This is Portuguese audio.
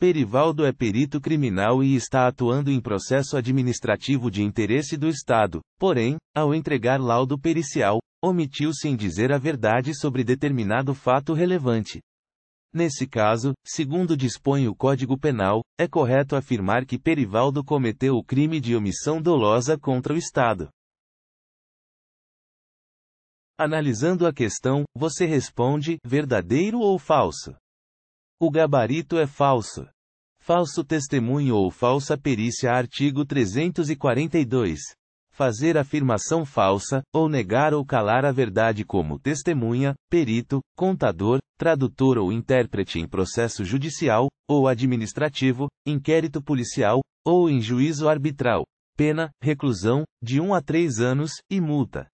Perivaldo é perito criminal e está atuando em processo administrativo de interesse do Estado. Porém, ao entregar laudo pericial, omitiu-se em dizer a verdade sobre determinado fato relevante. Nesse caso, segundo dispõe o Código Penal, é correto afirmar que Perivaldo cometeu o crime de omissão dolosa contra o Estado. Analisando a questão, você responde: verdadeiro ou falso? O gabarito é falso. Falso testemunho ou falsa perícia artigo 342. Fazer afirmação falsa, ou negar ou calar a verdade como testemunha, perito, contador, tradutor ou intérprete em processo judicial, ou administrativo, inquérito policial, ou em juízo arbitral. Pena, reclusão, de 1 um a 3 anos, e multa.